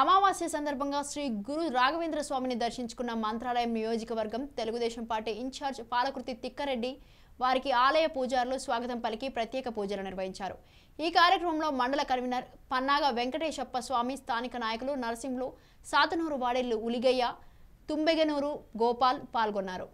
అమావాస్య సందర్భంగా శ్రీ గురు రాఘవేంద్ర స్వామిని దర్శించుకున్న మంత్రాలయం నియోజకవర్గం తెలుగుదేశం పార్టీ ఇన్ఛార్జ్ పాలకృతి తిక్కారెడ్డి వారికి ఆలయ పూజారులు స్వాగతం పలికి ప్రత్యేక పూజలు నిర్వహించారు ఈ కార్యక్రమంలో మండల కన్వీనర్ పన్నాగ వెంకటేశప్ప స్వామి స్థానిక నాయకులు నరసింహులు సాతనూరు వాడేళ్లు ఉలిగయ్య తుంబెగనూరు గోపాల్ పాల్గొన్నారు